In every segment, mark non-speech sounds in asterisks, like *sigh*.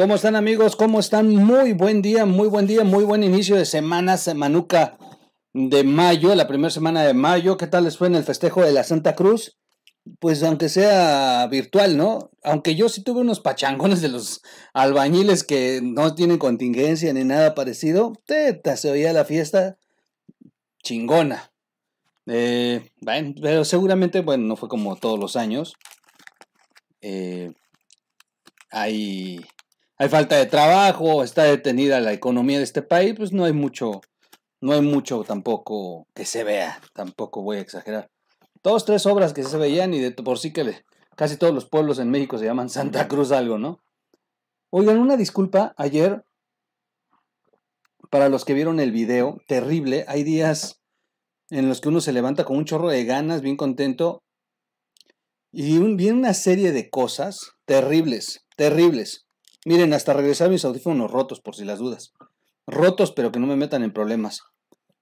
¿Cómo están amigos? ¿Cómo están? Muy buen día, muy buen día, muy buen inicio de semana, semanuca de mayo, la primera semana de mayo. ¿Qué tal les fue en el festejo de la Santa Cruz? Pues aunque sea virtual, ¿no? Aunque yo sí tuve unos pachangones de los albañiles que no tienen contingencia ni nada parecido. Teta, se oía la fiesta chingona. Eh, bueno, pero seguramente, bueno, no fue como todos los años. Eh, hay hay falta de trabajo, está detenida la economía de este país, pues no hay mucho, no hay mucho tampoco que se vea, tampoco voy a exagerar. Todos tres obras que se veían y de por sí que casi todos los pueblos en México se llaman Santa Cruz algo, ¿no? Oigan, una disculpa, ayer, para los que vieron el video, terrible, hay días en los que uno se levanta con un chorro de ganas, bien contento, y bien viene una serie de cosas terribles, terribles. Miren, hasta regresar mis audífonos rotos, por si las dudas. Rotos, pero que no me metan en problemas.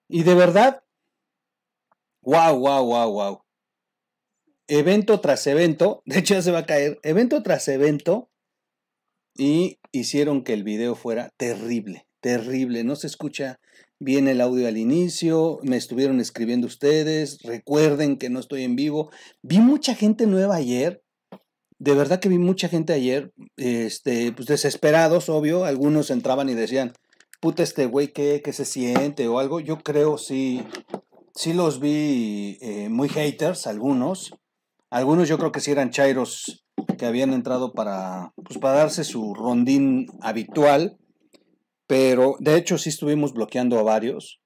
Y de verdad, wow, wow, wow, wow. Evento tras evento, *laughs* de hecho ya se va a caer, evento tras evento, y hicieron que el video fuera terrible, terrible. No se escucha bien el audio al inicio, me estuvieron escribiendo ustedes, recuerden que no estoy en vivo. Vi mucha gente nueva ayer de verdad que vi mucha gente ayer, este, pues desesperados, obvio, algunos entraban y decían, puta este güey, ¿qué, ¿qué, se siente? o algo. Yo creo sí, sí los vi eh, muy haters, algunos. Algunos yo creo que sí eran chairos que habían entrado para, pues, para darse su rondín habitual, pero de hecho sí estuvimos bloqueando a varios.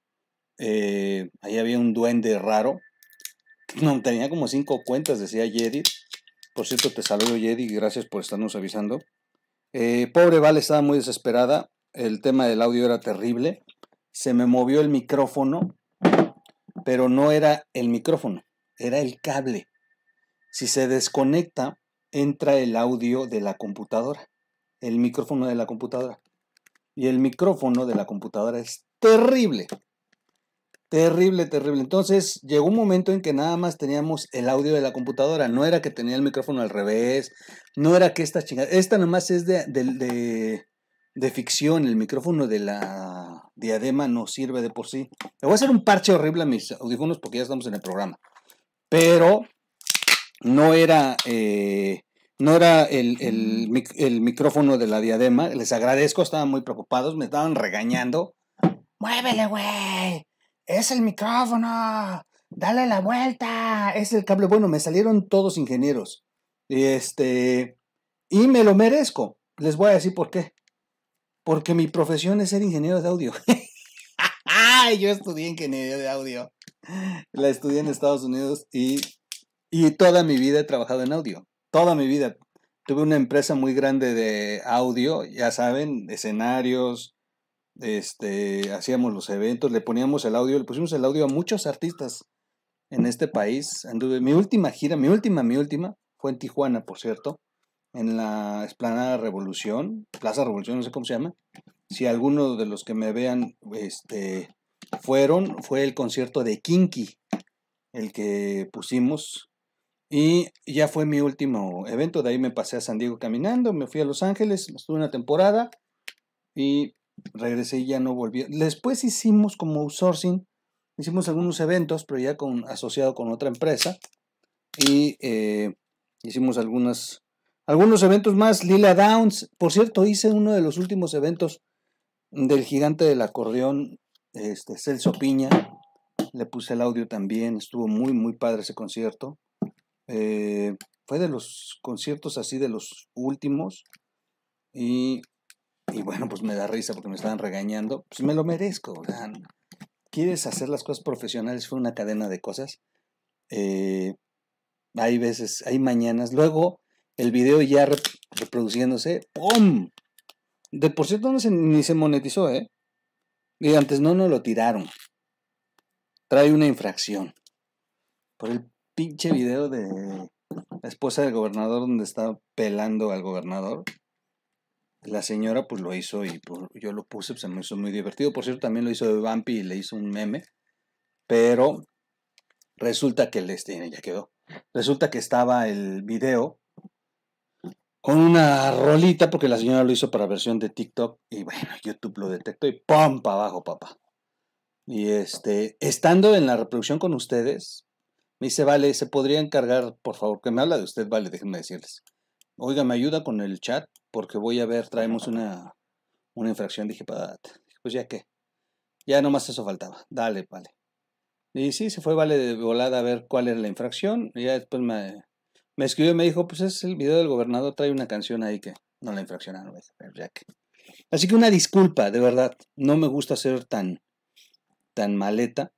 Eh, ahí había un duende raro, no, tenía como cinco cuentas, decía Jedi. Por cierto, te saludo Jedi, gracias por estarnos avisando. Eh, pobre Val estaba muy desesperada, el tema del audio era terrible, se me movió el micrófono, pero no era el micrófono, era el cable. Si se desconecta, entra el audio de la computadora, el micrófono de la computadora. Y el micrófono de la computadora es terrible. Terrible, terrible. Entonces llegó un momento en que nada más teníamos el audio de la computadora. No era que tenía el micrófono al revés. No era que esta chingada. Esta nomás es de, ficción. El micrófono de la diadema no sirve de por sí. Le voy a hacer un parche horrible a mis audífonos porque ya estamos en el programa. Pero no era. Eh, no era el, el, micrófono de la diadema. Les agradezco, estaban muy preocupados, me estaban regañando. ¡Muévele, güey! es el micrófono, dale la vuelta, es el cable. Bueno, me salieron todos ingenieros. Este, y me lo merezco. Les voy a decir por qué. Porque mi profesión es ser ingeniero de audio. *laughs* Yo estudié ingeniería de audio. La estudié en Estados Unidos y, y toda mi vida he trabajado en audio. Toda mi vida. Tuve una empresa muy grande de audio, ya saben, escenarios, este, hacíamos los eventos, le poníamos el audio, le pusimos el audio a muchos artistas en este país. mi última gira, mi última, mi última, fue en Tijuana, por cierto, en la Esplanada Revolución, Plaza Revolución, no sé cómo se llama. Si alguno de los que me vean este, fueron, fue el concierto de Kinky, el que pusimos. Y ya fue mi último evento, de ahí me pasé a San Diego caminando, me fui a Los Ángeles, estuve una temporada y regresé y ya no volví. Después hicimos como outsourcing, hicimos algunos eventos, pero ya con, asociado con otra empresa. Y eh, hicimos algunas, algunos eventos más. Lila Downs, por cierto, hice uno de los últimos eventos del gigante del acordeón, este, Celso Piña. Le puse el audio también, estuvo muy, muy padre ese concierto. Eh, fue de los conciertos así de los últimos. Y y bueno, pues me da risa porque me estaban regañando. Pues me lo merezco. ¿Quieres hacer las cosas profesionales? Fue una cadena de cosas. Eh, hay veces, hay mañanas. Luego, el video ya reproduciéndose. ¡Pum! De por cierto, no se, ni se monetizó, ¿eh? Y antes no, no lo tiraron. Trae una infracción. Por el pinche video de la esposa del gobernador donde está pelando al gobernador la señora pues lo hizo y yo lo puse, pues se me hizo muy divertido. Por cierto, también lo hizo de Vampi y le hizo un meme, pero resulta que les este, ya quedó. Resulta que estaba el video con una rolita, porque la señora lo hizo para versión de TikTok y bueno, YouTube lo detectó y ¡pum! para abajo, papá. Y este, estando en la reproducción con ustedes, me dice, vale, ¿se podría encargar, por favor, que me habla de usted? Vale, déjenme decirles. Oiga, ¿me ayuda con el chat? porque voy a ver, traemos una, una infracción. Dije, pues ya qué. Ya nomás eso faltaba. Dale, vale. Y sí, se fue Vale de volada a ver cuál era la infracción. Y ya después me, me escribió y me dijo, pues es el video del gobernador, trae una canción ahí que no la infraccionaron. Pero ya Así que una disculpa, de verdad. No me gusta ser tan, tan maleta.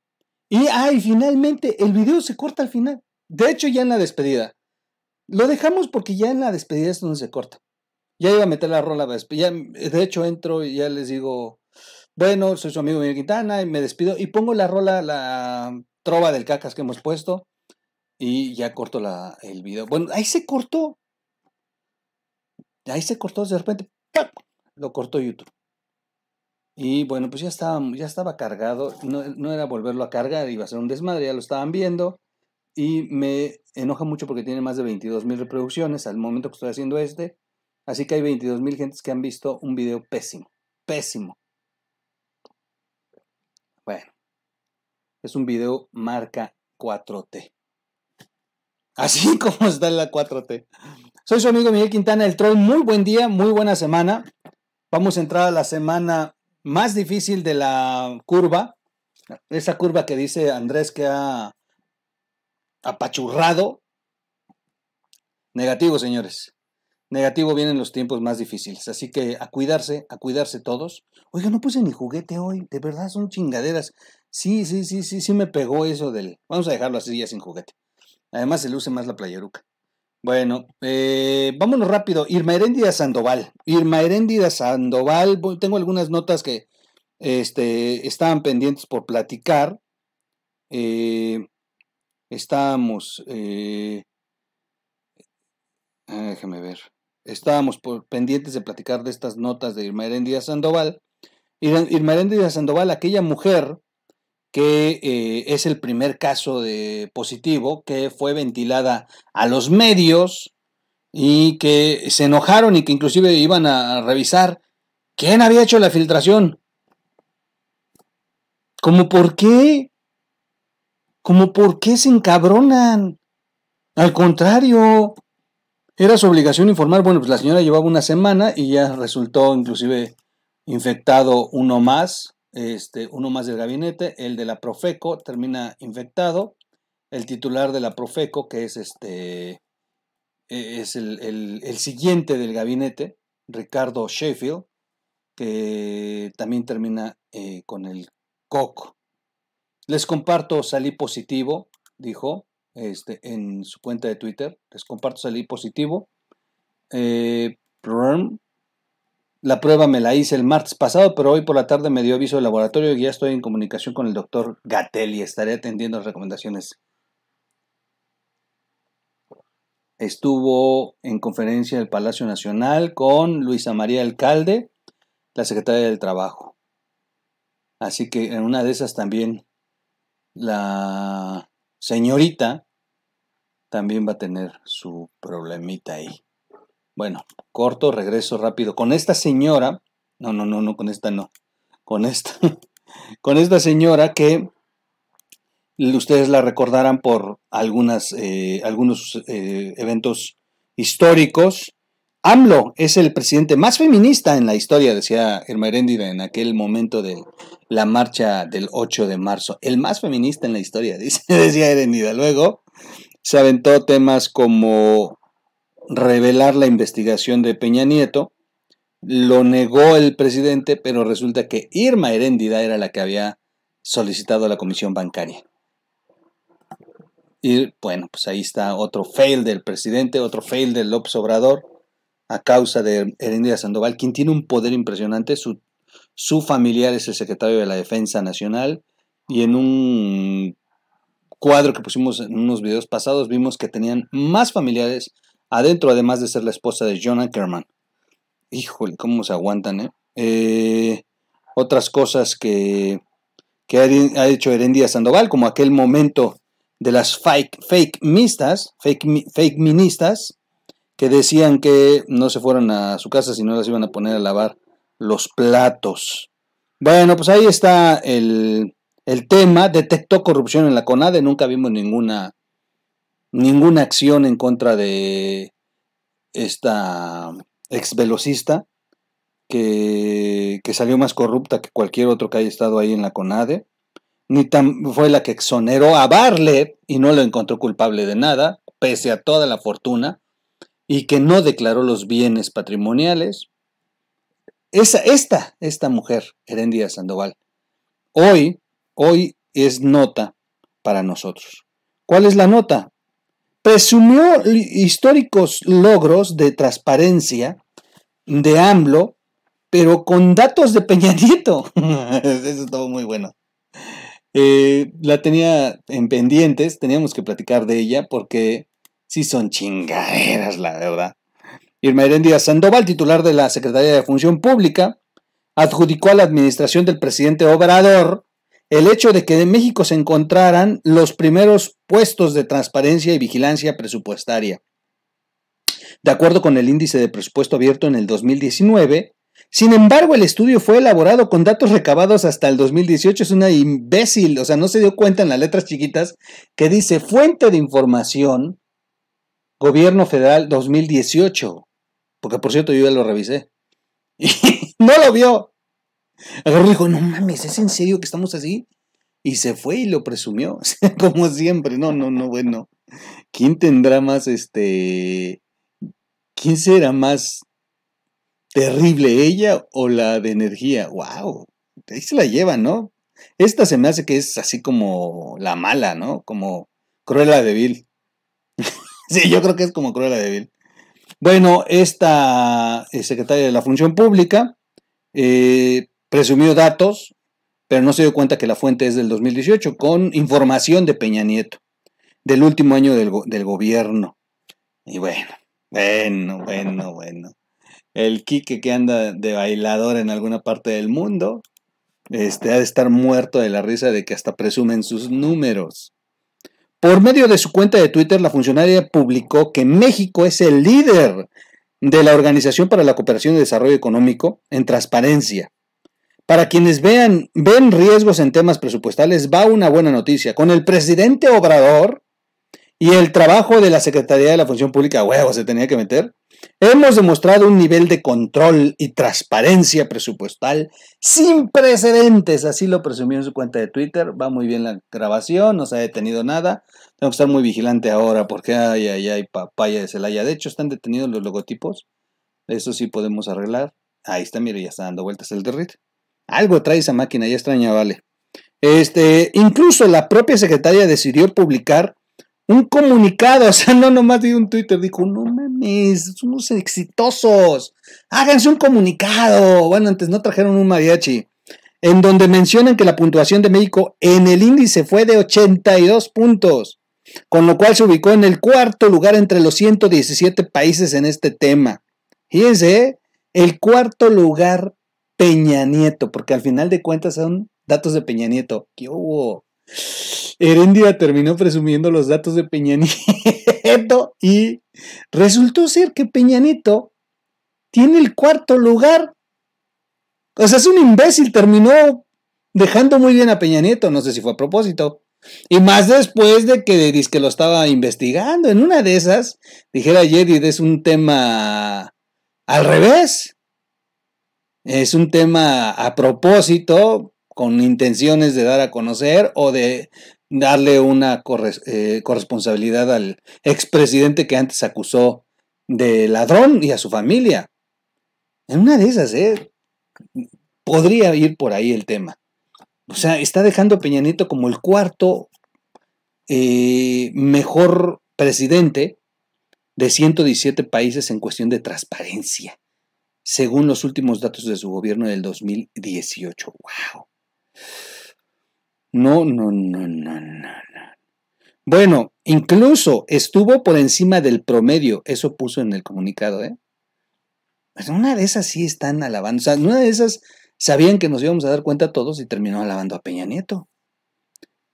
Y, ay, finalmente, el video se corta al final. De hecho, ya en la despedida. Lo dejamos porque ya en la despedida es donde se corta. Ya iba a meter la rola, pues, ya, de hecho entro y ya les digo, bueno, soy su amigo Miguel Quintana y me despido y pongo la rola, la trova del cacas que hemos puesto y ya corto la, el video. Bueno, ahí se cortó. Ahí se cortó de repente. Lo cortó YouTube. Y bueno, pues ya estaba, ya estaba cargado. No, no era volverlo a cargar, iba a ser un desmadre, ya lo estaban viendo. Y me enoja mucho porque tiene más de 22 mil reproducciones al momento que estoy haciendo este. Así que hay 22 mil gentes que han visto un video pésimo, pésimo. Bueno, es un video marca 4T. Así *laughs* como está en la 4T. Soy su amigo Miguel Quintana, el troll. Muy buen día, muy buena semana. Vamos a entrar a la semana más difícil de la curva. Esa curva que dice Andrés que ha apachurrado. Negativo, señores negativo vienen los tiempos más difíciles. Así que a cuidarse, a cuidarse todos. Oiga, no puse ni juguete hoy, de verdad son chingaderas. Sí, sí, sí, sí, sí me pegó eso del. Vamos a dejarlo así ya sin juguete. Además se luce más la playeruca. Bueno, eh, vámonos rápido. Irma Heréndida Sandoval. Irma Heréndida Sandoval, tengo algunas notas que este, estaban pendientes por platicar. Eh, estamos... estábamos. Eh, ah, ver estábamos pendientes de platicar de estas notas de Irma Herendia Sandoval. Irma Herendia Sandoval, aquella mujer que eh, es el primer caso de positivo que fue ventilada a los medios y que se enojaron y que inclusive iban a revisar quién había hecho la filtración. ¿Cómo por qué? ¿Cómo por qué se encabronan? Al contrario, era su obligación informar, bueno, pues la señora llevaba una semana y ya resultó inclusive infectado uno más, este, uno más del gabinete, el de la Profeco termina infectado, el titular de la Profeco, que es este, e, es el, el, siguiente del gabinete, Ricardo Sheffield, que también termina eh, con el COC. Les comparto, salí positivo, dijo, este, en su cuenta de Twitter. Les comparto salí positivo. Eh, la prueba me la hice el martes pasado, pero hoy por la tarde me dio aviso del laboratorio y ya estoy en comunicación con el doctor Gatel y estaré atendiendo las recomendaciones. Estuvo en conferencia del Palacio Nacional con Luisa María Alcalde, la secretaria del Trabajo. Así que en una de esas también la señorita también va a tener su problemita ahí. Bueno, corto, regreso rápido. Con esta señora, no, no, no, no, con esta no, con esta, *laughs* con esta señora que ustedes la recordarán por algunas, eh, algunos eh, eventos históricos. AMLO es el presidente más feminista en la historia, decía Irma Heréndira en aquel momento de la marcha del 8 de marzo. El más feminista en la historia, *laughs* dice, decía Heréndira. Luego, se aventó temas como revelar la investigación de Peña Nieto, lo negó el presidente, pero resulta que Irma Heréndida era la que había solicitado a la comisión bancaria. Y bueno, pues ahí está otro fail del presidente, otro fail del López Obrador a causa de Herendida Sandoval, quien tiene un poder impresionante. Su, su familiar es el secretario de la Defensa Nacional y en un cuadro que pusimos en unos videos pasados, vimos que tenían más familiares adentro, además de ser la esposa de John Kerman. Híjole, cómo se aguantan, ¿eh? ¿eh? otras cosas que, que ha hecho Herendia Sandoval, como aquel momento de las fake, fake mistas, fake, fake ministas, que decían que no se fueran a su casa, si no las iban a poner a lavar los platos. Bueno, pues ahí está el, el tema, detectó corrupción en la CONADE, nunca vimos ninguna, ninguna acción en contra de esta ex velocista que, salió más corrupta que cualquier otro que haya estado ahí en la CONADE. Ni tan, fue la que exoneró a Barlet y no lo encontró culpable de nada, pese a toda la fortuna, y que no declaró los bienes patrimoniales. Esa, esta, esta mujer, Herendia Sandoval, hoy hoy es nota para nosotros. ¿Cuál es la nota? Presumió históricos logros de transparencia de AMLO, pero con datos de Peñadito. Nieto. *laughs* Eso todo muy bueno. Eh, la tenía en pendientes, teníamos que platicar de ella porque sí son chingaderas, la verdad. Irma Díaz Sandoval, titular de la Secretaría de Función Pública, adjudicó a la administración del presidente Obrador el hecho de que en México se encontraran los primeros puestos de transparencia y vigilancia presupuestaria. De acuerdo con el índice de presupuesto abierto en el 2019, sin embargo, el estudio fue elaborado con datos recabados hasta el 2018. Es una imbécil, o sea, no se dio cuenta en las letras chiquitas que dice fuente de información, gobierno federal 2018. Porque por cierto, yo ya lo revisé. *laughs* Y no lo vio. Agarró y dijo, no mames, ¿es en serio que estamos así? Y se fue y lo presumió, *laughs* como siempre. No, no, no, bueno. ¿Quién tendrá más este... ¿Quién será más terrible, ella o la de energía? ¡Wow! Ahí se la lleva, ¿no? Esta se me hace que es así como la mala, ¿no? Como cruela débil *laughs* sí, yo creo que es como cruela débil Bueno, esta eh, secretaria de la Función Pública eh, presumió datos, pero no se dio cuenta que la fuente es del 2018, con información de Peña Nieto, del último año del, gobierno. Y bueno, bueno, bueno, bueno. El Quique que anda de bailador en alguna parte del mundo, este, ha de estar muerto de la risa de que hasta presumen sus números. Por medio de su cuenta de Twitter, la funcionaria publicó que México es el líder de la Organización para la Cooperación y Desarrollo Económico en transparencia, para quienes vean, ven riesgos en temas presupuestales, va una buena noticia. Con el presidente Obrador y el trabajo de la Secretaría de la Función Pública, huevo, se tenía que meter, hemos demostrado un nivel de control y transparencia presupuestal sin precedentes. Así lo presumió en su cuenta de Twitter. Va muy bien la grabación, no se ha detenido nada. Tengo que estar muy vigilante ahora porque, ay, ay, ay, papaya de Celaya. De hecho, están detenidos los logotipos. Eso sí podemos arreglar. Ahí está, mire, ya está dando vueltas el derrite. Algo trae esa máquina, ya extraña, vale. Este, incluso la propia secretaria decidió publicar un comunicado, *laughs* o sea, no nomás dio un Twitter, dijo, no mames, somos exitosos, háganse un comunicado. Bueno, antes no trajeron un mariachi, en donde mencionan que la puntuación de México en el índice fue de 82 puntos, con lo cual se ubicó en el cuarto lugar entre los 117 países en este tema. Fíjense, ¿eh? el cuarto lugar Peña Nieto, porque al final de cuentas son datos de Peña Nieto. ¿Qué hubo? terminó presumiendo los datos de Peña *laughs* Nieto y resultó ser que Peña Nieto tiene el cuarto lugar. O sea, es un imbécil, terminó dejando muy bien a Peña Nieto, no sé si fue a propósito. Y más después de que que lo estaba investigando, en una de esas, dijera Jedi, es un tema al revés. Es un tema a propósito, con intenciones de dar a conocer o de darle una eh, corresponsabilidad al expresidente que antes acusó de ladrón y a su familia. En una de esas, ¿eh? Podría ir por ahí el tema. O sea, está dejando a Peña Nieto como el cuarto eh, mejor presidente de 117 países en cuestión de transparencia según los últimos datos de su gobierno del 2018. ¡Wow! No, no, no, no, no, Bueno, incluso estuvo por encima del promedio, eso puso en el comunicado, ¿eh? Pues una de esas sí están alabando, o sea, una de esas sabían que nos íbamos a dar cuenta todos y terminó alabando a Peña Nieto.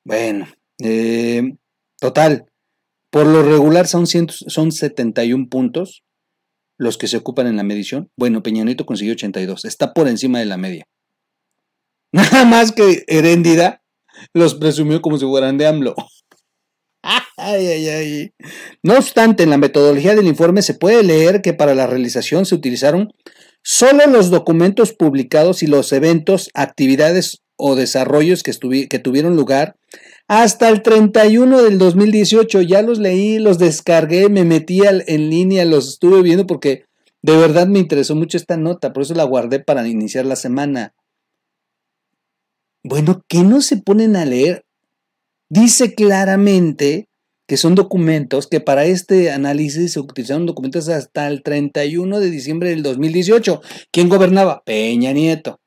Bueno, eh, total, por lo regular son, son 71 puntos, los que se ocupan en la medición. Bueno, Peñanito consiguió 82, está por encima de la media. *laughs* Nada más que Heréndida los presumió como si fueran de AMLO. *laughs* No obstante, en la metodología del informe se puede leer que para la realización se utilizaron solo los documentos publicados y los eventos, actividades o desarrollos que, que tuvieron lugar hasta el 31 del 2018. Ya los leí, los descargué, me metí en línea, los estuve viendo porque de verdad me interesó mucho esta nota, por eso la guardé para iniciar la semana. Bueno, ¿qué no se ponen a leer? Dice claramente que son documentos que para este análisis se utilizaron documentos hasta el 31 de diciembre del 2018. ¿Quién gobernaba? Peña Nieto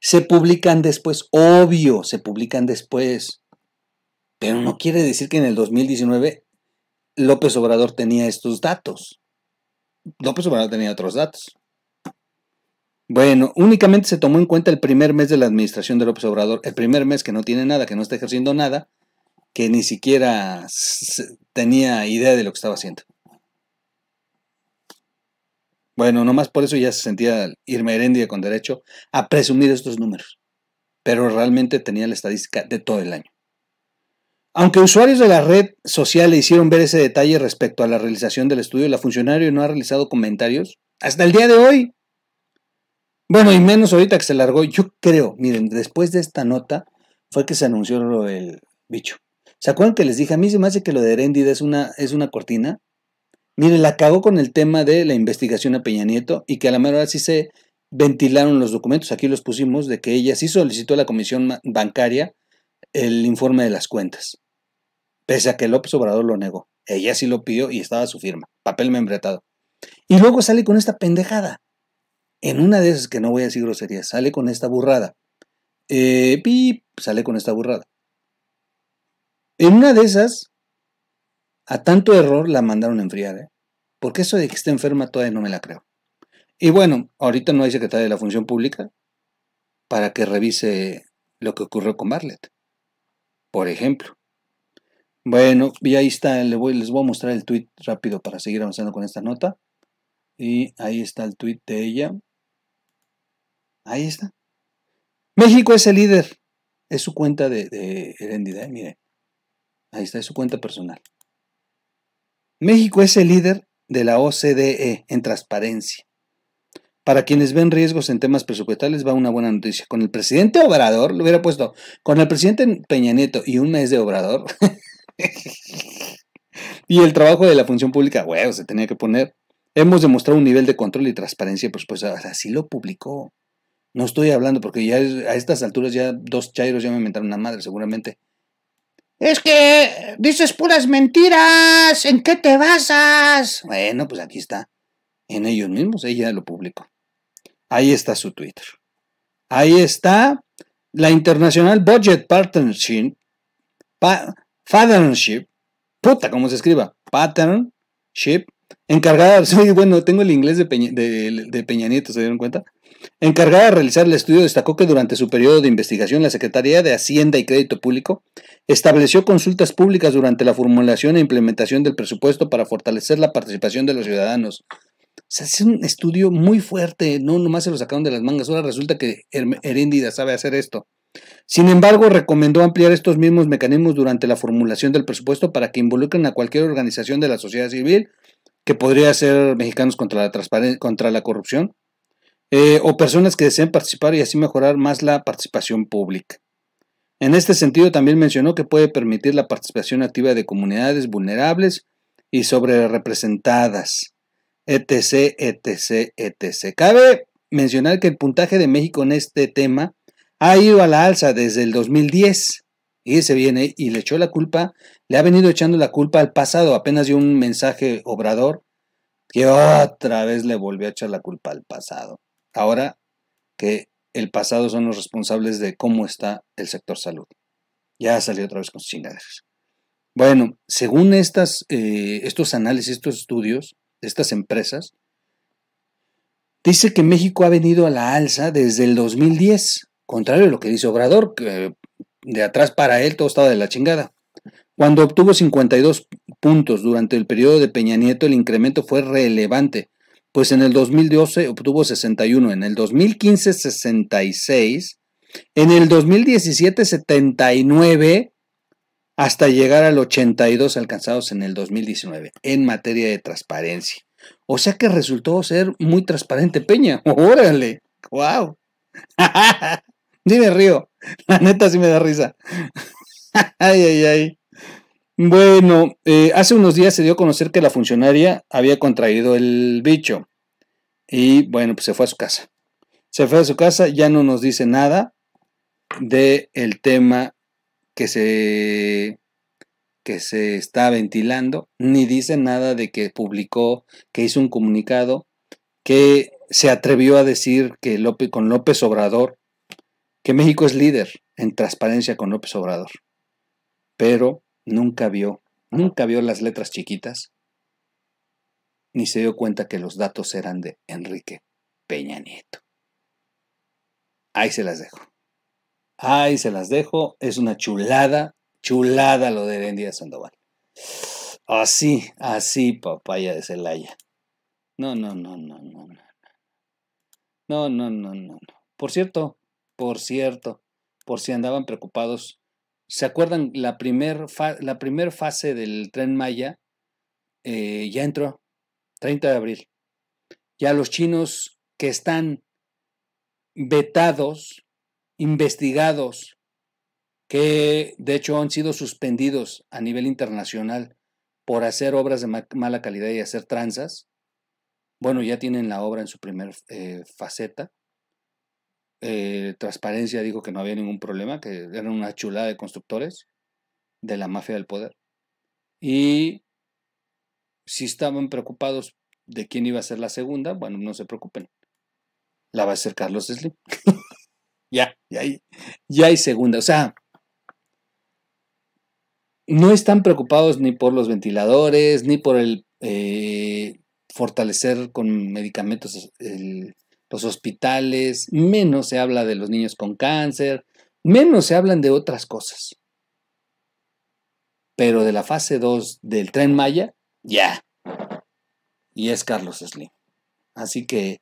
se publican después, obvio, se publican después. Pero no quiere decir que en el 2019 López Obrador tenía estos datos. López Obrador tenía otros datos. Bueno, únicamente se tomó en cuenta el primer mes de la administración de López Obrador, el primer mes que no tiene nada, que no está ejerciendo nada, que ni siquiera tenía idea de lo que estaba haciendo. Bueno, nomás por eso ya se sentía Irma Herendia con derecho a presumir estos números, pero realmente tenía la estadística de todo el año. Aunque usuarios de la red social le hicieron ver ese detalle respecto a la realización del estudio, la funcionaria no ha realizado comentarios hasta el día de hoy. Bueno, y menos ahorita que se largó, yo creo, miren, después de esta nota fue que se anunció el bicho. ¿Se acuerdan que les dije? A mí se me hace que lo de Herendida es una, es una cortina mire, la cagó con el tema de la investigación a Peña Nieto y que a la mejor hora sí se ventilaron los documentos, aquí los pusimos, de que ella sí solicitó a la comisión bancaria el informe de las cuentas, pese a que López Obrador lo negó. Ella sí lo pidió y estaba su firma, papel membretado. Y luego sale con esta pendejada. En una de esas que no voy a decir groserías, sale con esta burrada. Eh, sale con esta burrada. En una de esas, a tanto error la mandaron a enfriar, ¿eh? Porque eso de que esté enferma todavía no me la creo. Y bueno, ahorita no hay secretaria de la Función Pública para que revise lo que ocurrió con Barlett, por ejemplo. Bueno, y ahí está, les voy, a mostrar el tweet rápido para seguir avanzando con esta nota. Y ahí está el tweet de ella. Ahí está. México es el líder. Es su cuenta de, de Herendida, ¿eh? mire. Ahí está, es su cuenta personal. México es el líder de la OCDE en transparencia. Para quienes ven riesgos en temas presupuestales va una buena noticia. Con el presidente Obrador, lo hubiera puesto, con el presidente Peña Nieto y un mes de Obrador. *laughs* y el trabajo de la función pública, huevo, se tenía que poner. Hemos demostrado un nivel de control y transparencia Pues pues así lo publicó. No estoy hablando porque ya a estas alturas ya dos chairos ya me inventaron una madre, seguramente. Es que dices puras mentiras, ¿en qué te basas? Bueno, pues aquí está. En ellos mismos, ella lo publicó. Ahí está su Twitter. Ahí está la International Budget Partnership, puta, ¿cómo se escriba? Partnership, encargada, *laughs* bueno, tengo el inglés de de Peña Nieto, ¿se dieron cuenta? Encargada de realizar el estudio, destacó que durante su periodo de investigación, la Secretaría de Hacienda y Crédito Público estableció consultas públicas durante la formulación e implementación del presupuesto para fortalecer la participación de los ciudadanos. es un estudio muy fuerte, no nomás se lo sacaron de las mangas, ahora resulta que Heréndida sabe hacer esto. Sin embargo, recomendó ampliar estos mismos mecanismos durante la formulación del presupuesto para que involucren a cualquier organización de la sociedad civil, que podría ser Mexicanos contra la, contra la Corrupción, eh, o personas que deseen participar y así mejorar más la participación pública. En este sentido, también mencionó que puede permitir la participación activa de comunidades vulnerables y sobrerepresentadas, etc., etc., etc. Cabe mencionar que el puntaje de México en este tema ha ido a la alza desde el 2010. Y se viene y le echó la culpa, le ha venido echando la culpa al pasado. Apenas dio un mensaje obrador que otra vez le volvió a echar la culpa al pasado ahora que el pasado son los responsables de cómo está el sector salud. Ya salió otra vez con sus chingaderas. Bueno, según eh, estos análisis, estos estudios, estas empresas, dice que México ha venido a la alza desde el 2010, contrario a lo que dice Obrador, que eh, de atrás para él todo estaba de la chingada. Cuando obtuvo 52 puntos durante el periodo de Peña Nieto, el incremento fue relevante, pues en el 2012 obtuvo 61, en el 2015 66, en el 2017 79, hasta llegar al 82 alcanzados en el 2019 en materia de transparencia. O sea que resultó ser muy transparente Peña. *laughs* Órale, wow. Dime *laughs* río, la neta sí me da risa. *laughs* ay, ay, ay. Bueno, eh, hace unos días se dio a conocer que la funcionaria había contraído el bicho. Y bueno, pues se fue a su casa. Se fue a su casa, ya no nos dice nada del tema que se, que se está ventilando, ni dice nada de que publicó, que hizo un comunicado, que se atrevió a decir que López, con López Obrador, que México es líder en transparencia con López Obrador. Pero nunca vio, nunca vio las letras chiquitas, ni se dio cuenta que los datos eran de Enrique Peña Nieto. Ahí se las dejo. Ahí se las dejo. Es una chulada, chulada lo de día Sandoval. Así, así, papaya de Celaya. no, no, no, no, no. No, no, no, no, no. Por cierto, por cierto, por si andaban preocupados ¿Se acuerdan la primera la primer fase del tren Maya? Eh, ya entró, 30 de abril. Ya los chinos que están vetados, investigados, que de hecho han sido suspendidos a nivel internacional por hacer obras de mala calidad y hacer tranzas, bueno, ya tienen la obra en su primer eh, faceta. Eh, Transparencia dijo que no había ningún problema, que eran una chulada de constructores de la mafia del poder. Y si estaban preocupados de quién iba a ser la segunda, bueno, no se preocupen. La va a ser Carlos Slim. *laughs* ya, ya hay, ya hay segunda. O sea, no están preocupados ni por los ventiladores, ni por el eh, fortalecer con medicamentos el, los hospitales, menos se habla de los niños con cáncer, menos se hablan de otras cosas. Pero de la fase 2 del tren Maya, ya. Y es Carlos Slim. Así que,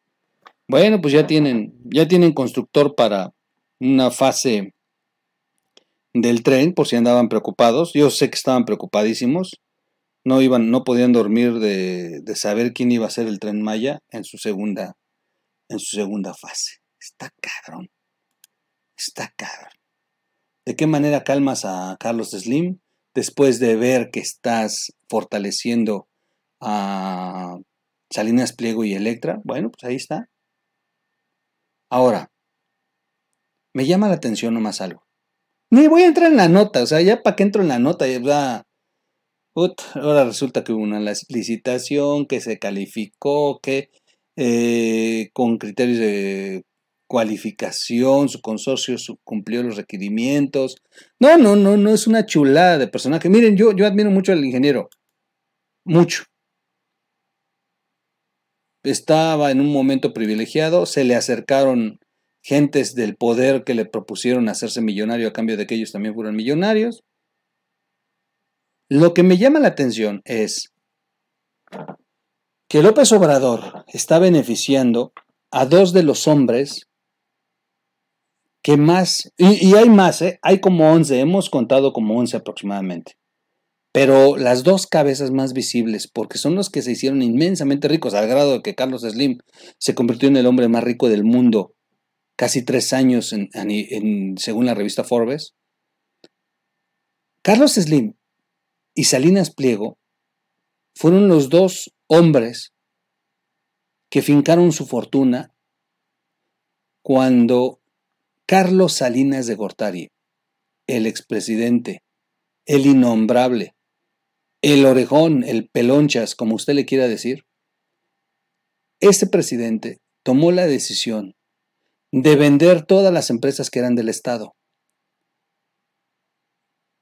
bueno, pues ya tienen, ya tienen constructor para una fase del tren, por si andaban preocupados. Yo sé que estaban preocupadísimos. No iban, no podían dormir de, de saber quién iba a ser el tren Maya en su segunda en su segunda fase. Está cabrón. Está cabrón. ¿De qué manera calmas a Carlos Slim después de ver que estás fortaleciendo a Salinas Pliego y Electra? Bueno, pues ahí está. Ahora, me llama la atención nomás algo. Ni voy a entrar en la nota, o sea, ya para que entro en la nota, ya ahora resulta que hubo una licitación que se calificó, que eh, con criterios de cualificación, su consorcio cumplió los requerimientos. No, no, no, no es una chulada de personaje. Miren, yo, yo admiro mucho al ingeniero, mucho. Estaba en un momento privilegiado, se le acercaron gentes del poder que le propusieron hacerse millonario a cambio de que ellos también fueran millonarios. Lo que me llama la atención es que López Obrador está beneficiando a dos de los hombres que más, y, hay más, ¿eh? hay como 11, hemos contado como 11 aproximadamente, pero las dos cabezas más visibles, porque son los que se hicieron inmensamente ricos, al grado de que Carlos Slim se convirtió en el hombre más rico del mundo casi tres años según la revista Forbes. Carlos Slim y Salinas Pliego fueron los dos hombres que fincaron su fortuna cuando Carlos Salinas de Gortari, el expresidente, el innombrable, el orejón, el pelonchas, como usted le quiera decir, ese presidente tomó la decisión de vender todas las empresas que eran del Estado.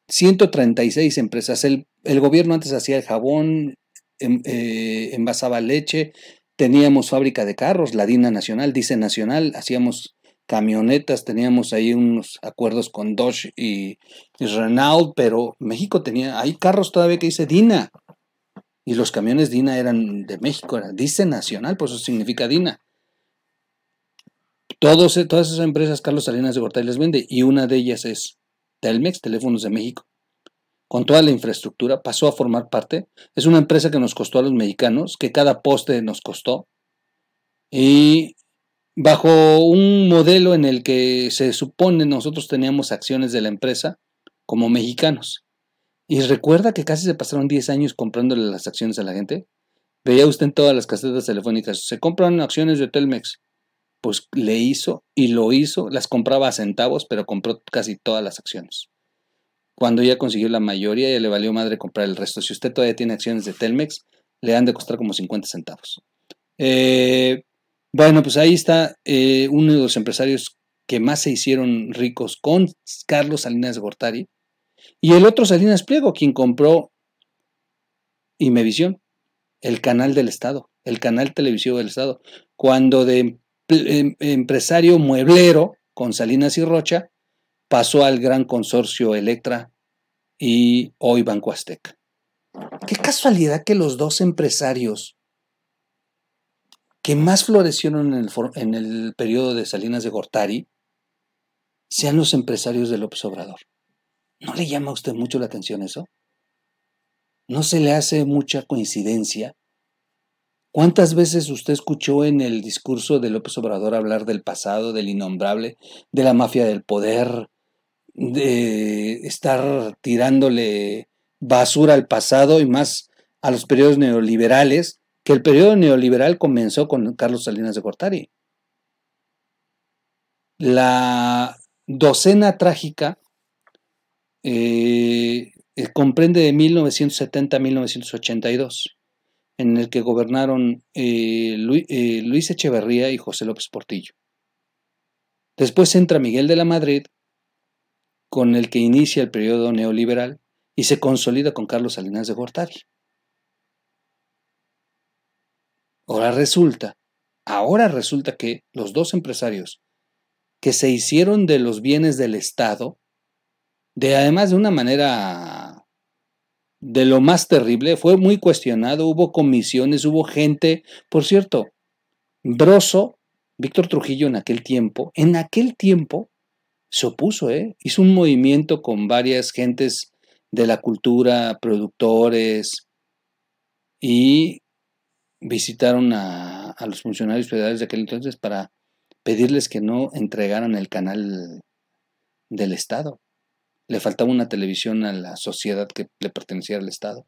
136 empresas. El, el gobierno antes hacía el jabón, Em, eh, envasaba leche, teníamos fábrica de carros, la DINA Nacional, dice Nacional, hacíamos camionetas, teníamos ahí unos acuerdos con Dodge y, Renault, pero México tenía, hay carros todavía que dice Dina, y los camiones Dina eran de México, dice Nacional, por eso significa Dina. Todos, todas esas empresas Carlos Salinas de Gortari les vende, y una de ellas es Telmex, Teléfonos de México con toda la infraestructura, pasó a formar parte. Es una empresa que nos costó a los mexicanos, que cada poste nos costó. Y bajo un modelo en el que se supone nosotros teníamos acciones de la empresa como mexicanos. Y recuerda que casi se pasaron 10 años comprándole las acciones a la gente. Veía usted en todas las casetas telefónicas, se compran acciones de Telmex. Pues le hizo y lo hizo, las compraba a centavos, pero compró casi todas las acciones. Cuando ya consiguió la mayoría, ya le valió madre comprar el resto. Si usted todavía tiene acciones de Telmex, le han de costar como 50 centavos. Eh, bueno, pues ahí está eh, uno de los empresarios que más se hicieron ricos con Carlos Salinas Gortari. Y el otro Salinas Pliego, quien compró Imevisión, el canal del Estado, el canal televisivo del Estado. Cuando de em, em, empresario mueblero con Salinas y Rocha, pasó al gran consorcio Electra y hoy Banco Azteca. Qué casualidad que los dos empresarios que más florecieron en el, en el periodo de Salinas de Gortari sean los empresarios de López Obrador. ¿No le llama a usted mucho la atención eso? ¿No se le hace mucha coincidencia? ¿Cuántas veces usted escuchó en el discurso de López Obrador hablar del pasado, del innombrable, de la mafia del poder, de estar tirándole basura al pasado y más a los periodos neoliberales, que el periodo neoliberal comenzó con Carlos Salinas de Cortari. La docena trágica eh, eh, comprende de 1970 a 1982, en el que gobernaron eh, Luis Echeverría y José López Portillo. Después entra Miguel de la Madrid con el que inicia el periodo neoliberal y se consolida con Carlos Salinas de Gortari. Ahora resulta, ahora resulta que los dos empresarios que se hicieron de los bienes del Estado, de además de una manera de lo más terrible, fue muy cuestionado, hubo comisiones, hubo gente, por cierto, Broso, Víctor Trujillo en aquel tiempo, en aquel tiempo se opuso, ¿eh? hizo un movimiento con varias gentes de la cultura, productores, y visitaron a, a los funcionarios federales de aquel entonces para pedirles que no entregaran el canal del Estado. Le faltaba una televisión a la sociedad que le pertenecía al Estado.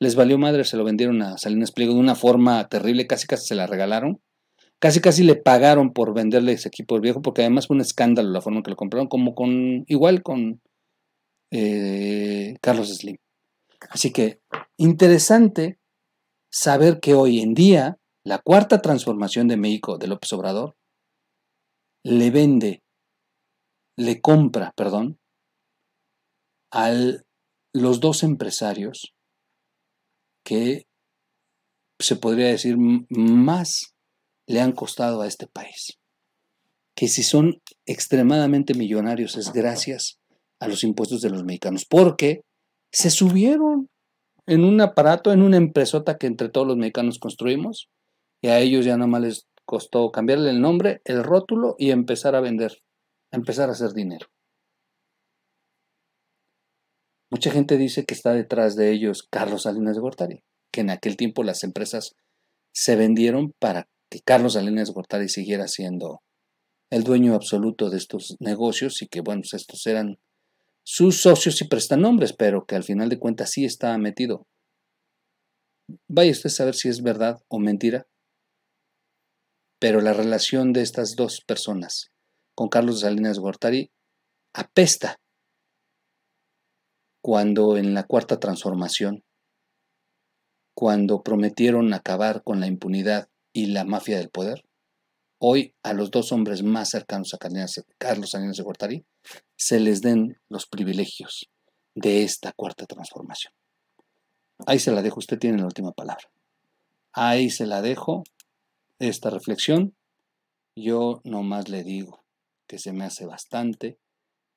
Les valió madre, se lo vendieron a Salinas Pliego de una forma terrible, casi casi se la regalaron casi casi le pagaron por venderle ese equipo viejo porque además fue un escándalo la forma en que lo compraron, como con, igual con eh, Carlos Slim. Así que interesante saber que hoy en día la cuarta transformación de México de López Obrador le vende, le compra, perdón, a los dos empresarios que se podría decir más le han costado a este país. Que si son extremadamente millonarios es gracias a los impuestos de los mexicanos, porque se subieron en un aparato, en una empresota que entre todos los mexicanos construimos, y a ellos ya no más les costó cambiarle el nombre, el rótulo y empezar a vender, empezar a hacer dinero. Mucha gente dice que está detrás de ellos Carlos Salinas de Gortari, que en aquel tiempo las empresas se vendieron para que Carlos Salinas Gortari siguiera siendo el dueño absoluto de estos negocios y que, bueno, pues, estos eran sus socios y prestanombres, pero que al final de cuentas sí estaba metido. Vaya usted a saber si es verdad o mentira, pero la relación de estas dos personas con Carlos Salinas Gortari apesta cuando en la cuarta transformación, cuando prometieron acabar con la impunidad y la mafia del poder. Hoy a los dos hombres más cercanos a Carlos Salinas de Gortari se les den los privilegios de esta cuarta transformación. Ahí se la dejo, usted tiene la última palabra. Ahí se la dejo esta reflexión. Yo nomás le digo que se me hace bastante,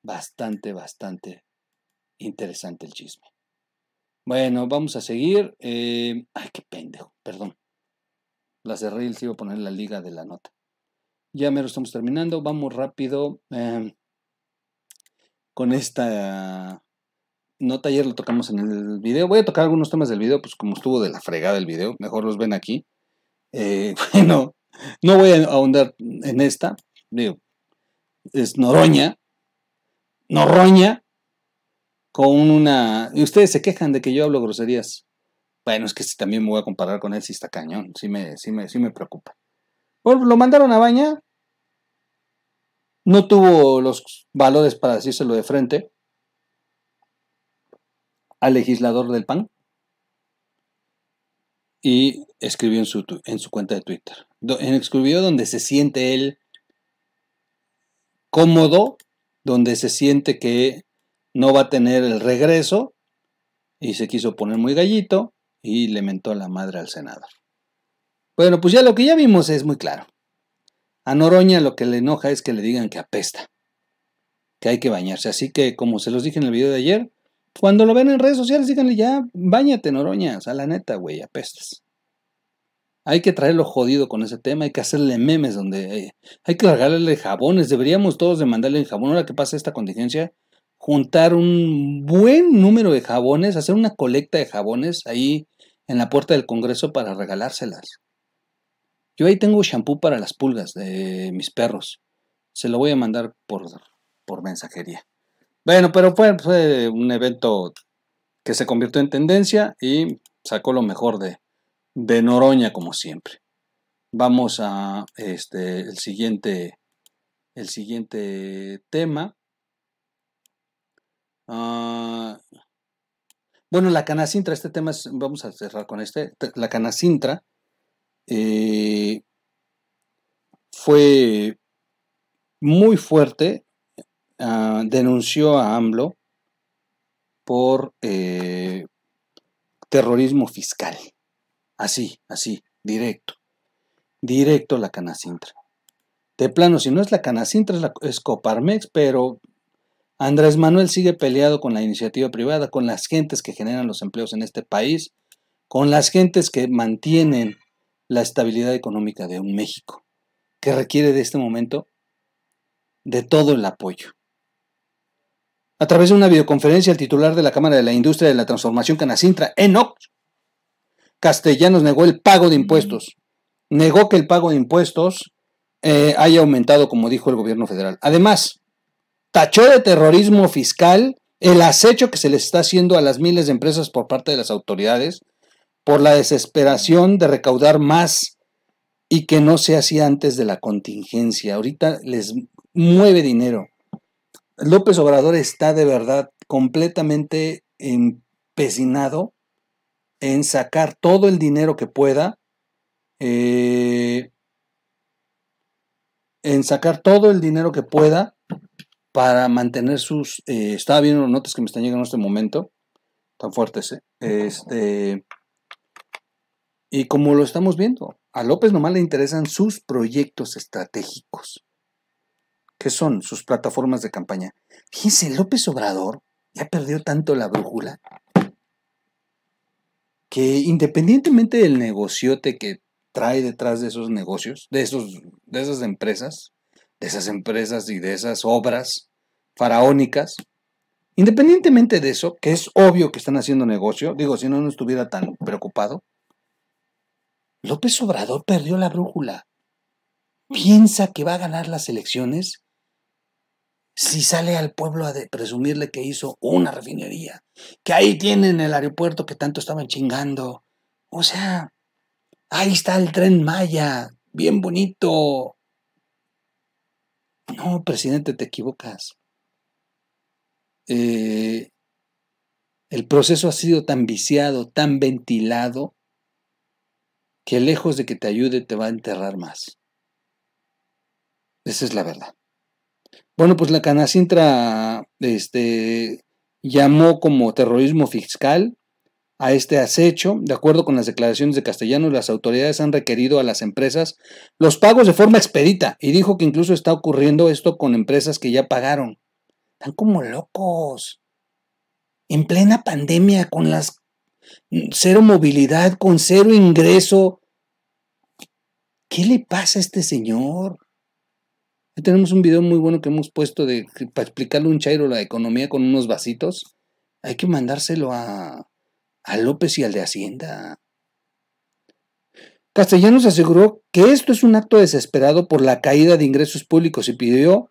bastante, bastante interesante el chisme. Bueno, vamos a seguir. Eh, ay, qué pendejo, perdón la cerré y les iba a poner la liga de la nota. Ya mero estamos terminando, vamos rápido em, con esta nota. Ayer lo tocamos en el video. Voy a tocar algunos temas del video, pues como estuvo de la fregada el video, mejor los ven aquí. Eh, *laughs* bueno, no voy a ahondar en esta. Digo, es Noroña. Noroña. Con una. Y ustedes se quejan de que yo hablo groserías. Bueno, es que también me voy a comparar con él si está cañón. Sí me, sí me, preocupa. lo mandaron a Baña. No tuvo los valores para decírselo de frente al legislador del PAN. Y escribió en su, en su cuenta de Twitter. En Escribió donde se siente él cómodo, donde se siente que no va a tener el regreso y se quiso poner muy gallito y le mentó la madre al senador. Bueno, pues ya lo que ya vimos es muy claro. A Noroña lo que le enoja es que le digan que apesta, que hay que bañarse. Así que, como se los dije en el video de ayer, cuando lo ven en redes sociales, díganle ya, bañate Noroña, o sea, la neta, güey, apestas. Hay que traerlo jodido con ese tema, hay que hacerle memes donde... Eh, hay, que regalarle jabones, deberíamos todos demandarle mandarle jabón. Ahora que pasa esta contingencia, juntar un buen número de jabones, hacer una colecta de jabones ahí en la puerta del Congreso para regalárselas. Yo ahí tengo shampoo para las pulgas de mis perros. Se lo voy a mandar por, por mensajería. Bueno, pero fue, fue un evento que se convirtió en tendencia y sacó lo mejor de, de Noroña, como siempre. Vamos a este, el, siguiente, el siguiente tema. Ah, bueno, la canacintra, este tema es, vamos a cerrar con este. La canacintra eh, fue muy fuerte, ah, denunció a AMLO por eh, terrorismo fiscal. Así, así, directo. Directo la canacintra. De plano, si no es la canacintra, es Coparmex, pero Andrés Manuel sigue peleado con la iniciativa privada, con las gentes que generan los empleos en este país, con las gentes que mantienen la estabilidad económica de un México, que requiere de este momento de todo el apoyo. A través de una videoconferencia, el titular de la Cámara de la Industria de la Transformación Canacintra, enox Castellanos, negó el pago de mm. impuestos. Negó que el pago de impuestos eh, haya aumentado, como dijo el gobierno federal. Además, tachó de terrorismo fiscal el acecho que se le está haciendo a las miles de empresas por parte de las autoridades por la desesperación de recaudar más y que no se hacía antes de la contingencia. Ahorita les mueve dinero. López Obrador está de verdad completamente empecinado en sacar todo el dinero que pueda, eh, en sacar todo el dinero que pueda para mantener sus... Eh, estaba viendo notas que me están llegando en este momento, tan fuertes, ¿eh? Este, y como lo estamos viendo, a López nomás le interesan sus proyectos estratégicos. que son sus plataformas de campaña? Fíjense, López Obrador ya perdió tanto la brújula que independientemente del negociote que trae detrás de esos negocios, de, esos, de esas empresas, de esas empresas y de esas obras faraónicas. Independientemente de eso, que es obvio que están haciendo negocio, digo, si no, no estuviera tan preocupado, López Obrador perdió la brújula. Piensa que va a ganar las elecciones si sale al pueblo a presumirle que hizo una refinería, que ahí tienen el aeropuerto que tanto estaban chingando. O sea, ahí está el tren Maya, bien bonito, no, presidente, te equivocas. Eh, el proceso ha sido tan viciado, tan ventilado, que lejos de que te ayude te va a enterrar más. Esa es la verdad. Bueno, pues la Canacintra este, llamó como terrorismo fiscal a este acecho. De acuerdo con las declaraciones de Castellanos, las autoridades han requerido a las empresas los pagos de forma expedita y dijo que incluso está ocurriendo esto con empresas que ya pagaron. Están como locos. En plena pandemia, con las mm, cero movilidad, con cero ingreso. ¿Qué le pasa a este señor? Tenemos un video muy bueno que hemos puesto de, para explicarle un chairo la economía con unos vasitos. Hay que mandárselo a, a López y al de Hacienda. Castellanos aseguró que esto es un acto desesperado por la caída de ingresos públicos y pidió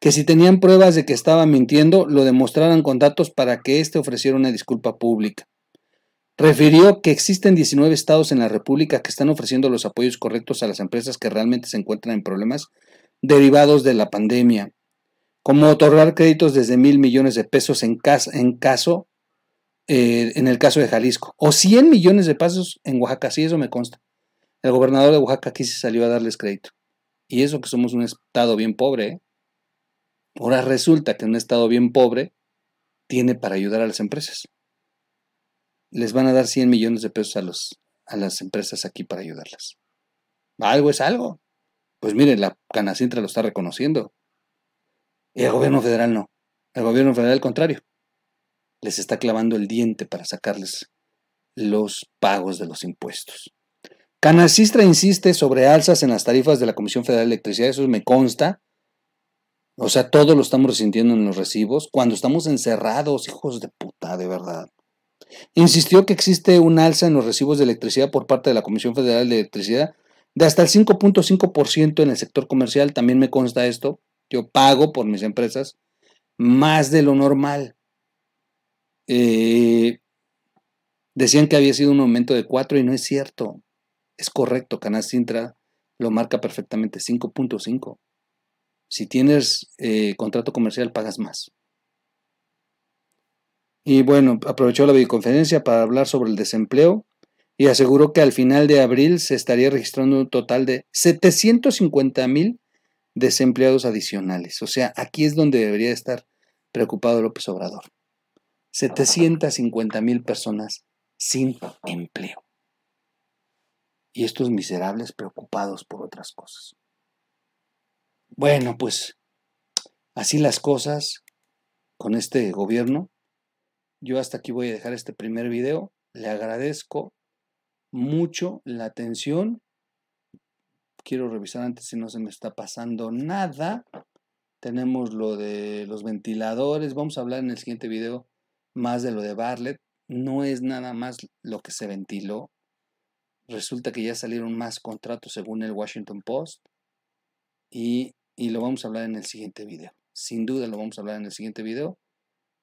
que si tenían pruebas de que estaba mintiendo, lo demostraran con datos para que éste ofreciera una disculpa pública. Refirió que existen 19 estados en la República que están ofreciendo los apoyos correctos a las empresas que realmente se encuentran en problemas derivados de la pandemia, como otorgar créditos desde mil millones de pesos en, caso eh, en el caso de Jalisco, o 100 millones de pesos en Oaxaca, sí, eso me consta. El gobernador de Oaxaca aquí se salió a darles crédito. Y eso que somos un estado bien pobre. ¿eh? Ahora resulta que un estado bien pobre tiene para ayudar a las empresas. Les van a dar 100 millones de pesos a, los, a las empresas aquí para ayudarlas. Algo es algo. Pues miren, la Canacintra lo está reconociendo. Y el gobierno federal no. El gobierno federal, al contrario les está clavando el diente para sacarles los pagos de los impuestos. Canasistra insiste sobre alzas en las tarifas de la Comisión Federal de Electricidad, eso me consta. O sea, todo lo estamos resintiendo en los recibos cuando estamos encerrados, hijos de puta, de verdad. Insistió que existe un alza en los recibos de electricidad por parte de la Comisión Federal de Electricidad de hasta el 5.5% en el sector comercial, también me consta esto. Yo pago por mis empresas más de lo normal. Eh, decían que había sido un aumento de 4 y no es cierto. Es correcto, Canal Sintra lo marca perfectamente, 5.5. Si tienes eh, contrato comercial, pagas más. Y bueno, aprovechó la videoconferencia para hablar sobre el desempleo y aseguró que al final de abril se estaría registrando un total de 750 mil desempleados adicionales. O sea, aquí es donde debería estar preocupado López Obrador. 750 mil personas sin empleo. Y estos miserables preocupados por otras cosas. Bueno, pues así las cosas con este gobierno. Yo hasta aquí voy a dejar este primer video. Le agradezco mucho la atención. Quiero revisar antes si no se me está pasando nada. Tenemos lo de los ventiladores. Vamos a hablar en el siguiente video más de lo de Bartlett, no es nada más lo que se ventiló. Resulta que ya salieron más contratos según el Washington Post y, lo vamos a hablar en el siguiente video. Sin duda lo vamos a hablar en el siguiente video.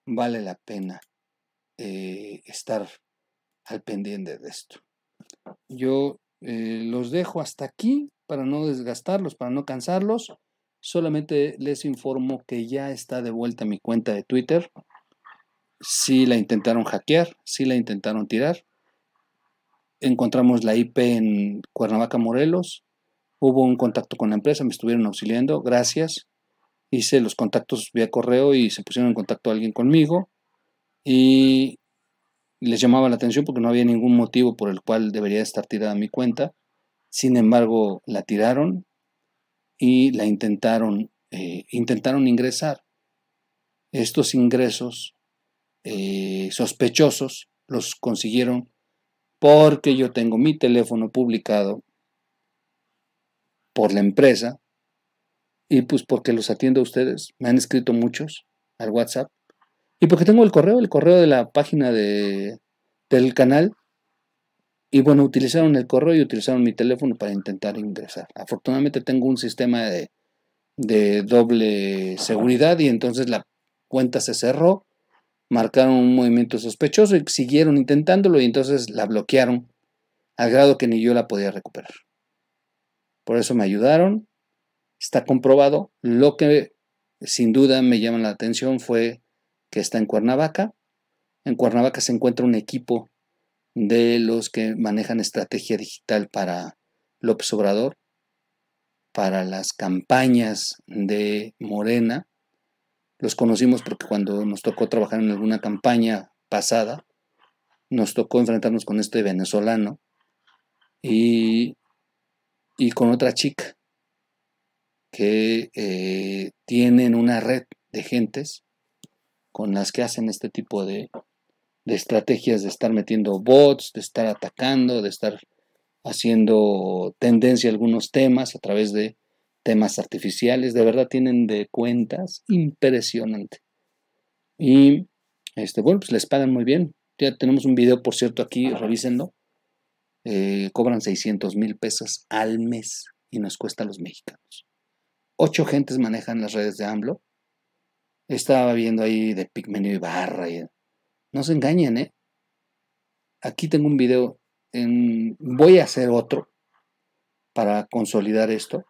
Vale la pena eh, estar al pendiente de esto. Yo eh, los dejo hasta aquí para no desgastarlos, para no cansarlos. Solamente les informo que ya está de vuelta mi cuenta de Twitter sí la intentaron hackear, sí la intentaron tirar. Encontramos la IP en Cuernavaca, Morelos. Hubo un contacto con la empresa, me estuvieron auxiliando, gracias. Hice los contactos vía correo y se pusieron en contacto alguien conmigo y les llamaba la atención porque no había ningún motivo por el cual debería estar tirada mi cuenta. Sin embargo, la tiraron y la intentaron, eh, intentaron ingresar. Estos ingresos eh, sospechosos los consiguieron porque yo tengo mi teléfono publicado por la empresa y pues porque los atiendo a ustedes. Me han escrito muchos al WhatsApp y porque tengo el correo, el correo de la página de, del canal. Y bueno, utilizaron el correo y utilizaron mi teléfono para intentar ingresar. Afortunadamente tengo un sistema de doble seguridad y entonces la cuenta se cerró marcaron un movimiento sospechoso y siguieron intentándolo y entonces la bloquearon al grado que ni yo la podía recuperar. Por eso me ayudaron. Está comprobado. Lo que sin duda me llama la atención fue que está en Cuernavaca. En Cuernavaca se encuentra un equipo de los que manejan estrategia digital para López Obrador, para las campañas de Morena los conocimos porque cuando nos tocó trabajar en alguna campaña pasada, nos tocó enfrentarnos con este venezolano y, con otra chica que eh, tienen una red de gentes con las que hacen este tipo de, de estrategias de estar metiendo bots, de estar atacando, de estar haciendo tendencia a algunos temas a través de temas artificiales, de verdad tienen de cuentas impresionante. Y este, bueno, pues les pagan muy bien. Ya tenemos un video, por cierto, aquí, revísenlo. Eh, cobran 600 mil pesos al mes y nos cuesta a los mexicanos. Ocho gentes manejan las redes de AMLO. Estaba viendo ahí de Pigmenio y Barra No se engañen, ¿eh? Aquí tengo un video. En... Voy a hacer otro para consolidar esto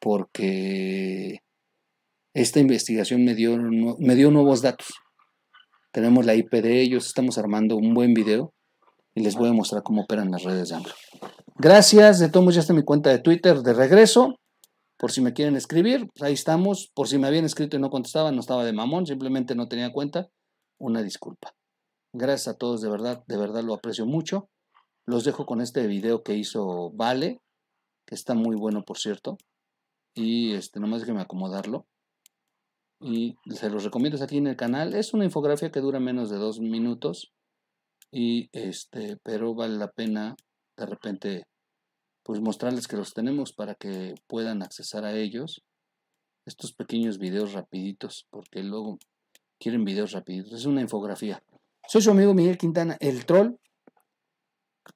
porque esta investigación me dio, me dio nuevos datos. Tenemos la IP de ellos, estamos armando un buen video y les voy a mostrar cómo operan las redes de AMLO. Gracias, de todos ya está mi cuenta de Twitter de regreso. Por si me quieren escribir, pues ahí estamos. Por si me habían escrito y no contestaban, no estaba de mamón, simplemente no tenía cuenta. Una disculpa. Gracias a todos, de verdad, de verdad lo aprecio mucho. Los dejo con este video que hizo Vale, que está muy bueno, por cierto y este, nomás me acomodarlo. Y se los recomiendo aquí en el canal. Es una infografía que dura menos de dos minutos. Y este, pero vale la pena de repente pues mostrarles que los tenemos para que puedan accesar a ellos. Estos pequeños videos rapiditos, porque luego quieren videos rapiditos. Es una infografía. Soy su amigo Miguel Quintana, el troll.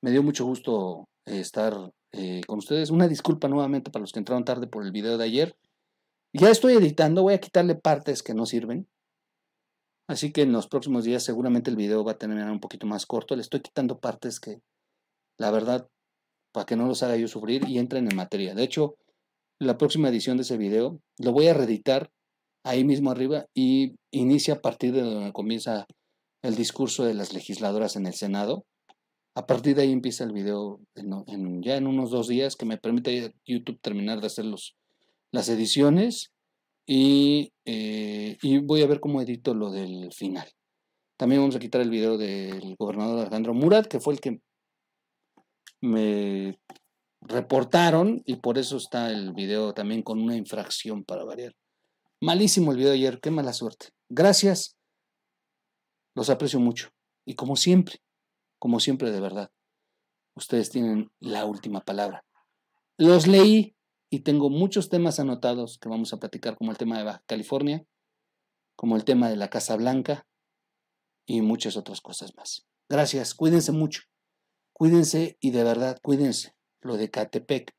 Me dio mucho gusto eh, estar eh, con ustedes. Una disculpa nuevamente para los que entraron tarde por el video de ayer. Ya estoy editando, voy a quitarle partes que no sirven. Así que en los próximos días seguramente el video va a terminar un poquito más corto. Le estoy quitando partes que, la verdad, para que no los haga yo sufrir y entren en materia. De hecho, la próxima edición de ese video lo voy a reeditar ahí mismo arriba y inicia a partir de donde comienza el discurso de las legisladoras en el Senado. A partir de ahí empieza el video, ya en unos dos días, que me permite YouTube terminar de hacer los, las ediciones y, eh, y voy a ver cómo edito lo del final. También vamos a quitar el video del gobernador Alejandro Murat, que fue el que me reportaron y por eso está el video también con una infracción para variar. Malísimo el video de ayer, qué mala suerte. Gracias, los aprecio mucho. Y como siempre, como siempre de verdad. Ustedes tienen la última palabra. Los leí y tengo muchos temas anotados que vamos a platicar, como el tema de Baja California, como el tema de la Casa Blanca y muchas otras cosas más. Gracias, cuídense mucho. Cuídense y de verdad, cuídense. Lo de Catepec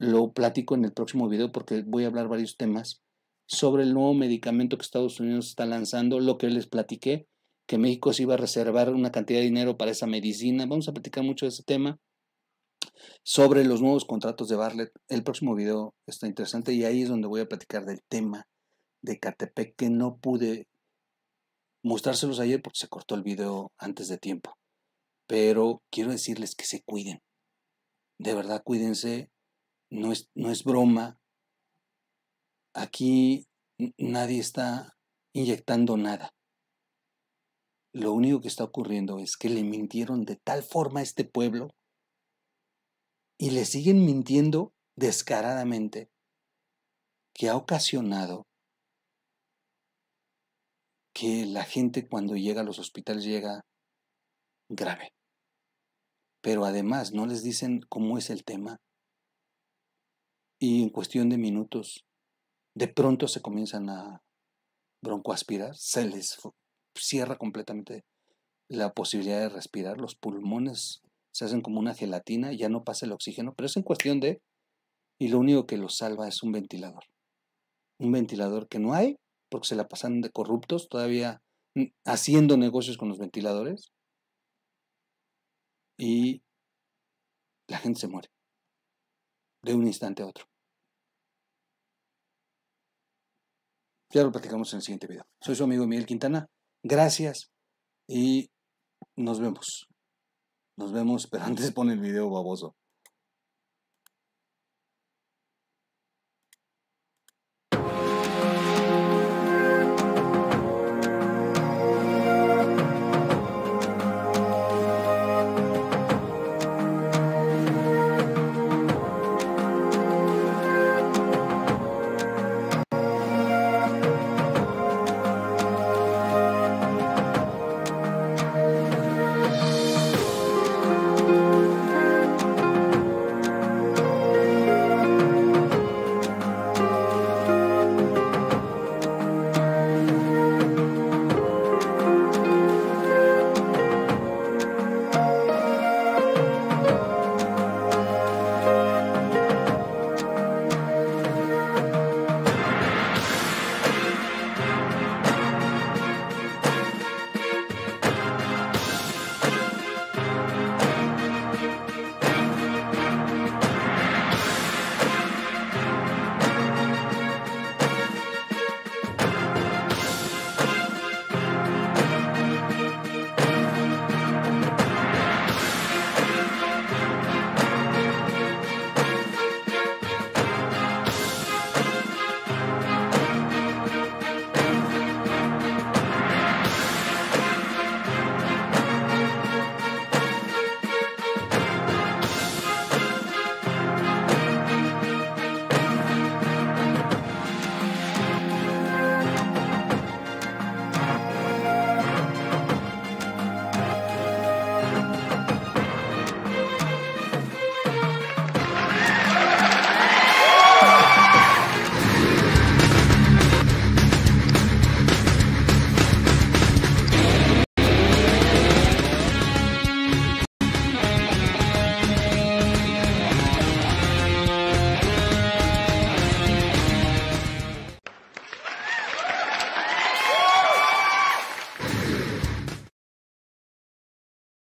lo platico en el próximo video porque voy a hablar varios temas sobre el nuevo medicamento que Estados Unidos está lanzando, lo que les platiqué que México se iba a reservar una cantidad de dinero para esa medicina. Vamos a platicar mucho de ese tema sobre los nuevos contratos de Barlet, El próximo video está interesante y ahí es donde voy a platicar del tema de Catepec que no pude mostrárselos ayer porque se cortó el video antes de tiempo. Pero quiero decirles que se cuiden. De verdad, cuídense. No es, no es broma. Aquí nadie está inyectando nada. Lo único que está ocurriendo es que le mintieron de tal forma a este pueblo y le siguen mintiendo descaradamente que ha ocasionado que la gente cuando llega a los hospitales llega grave. Pero además no les dicen cómo es el tema. Y en cuestión de minutos, de pronto se comienzan a broncoaspirar, se les cierra completamente la posibilidad de respirar, los pulmones se hacen como una gelatina, ya no pasa el oxígeno, pero es en cuestión de... Y lo único que lo salva es un ventilador. Un ventilador que no hay, porque se la pasan de corruptos todavía mm, haciendo negocios con los ventiladores. Y la gente se muere de un instante a otro. Ya lo platicamos en el siguiente video. Soy su amigo Miguel Quintana. Gracias y nos vemos. Nos vemos, pero *laughs* antes pone el video baboso.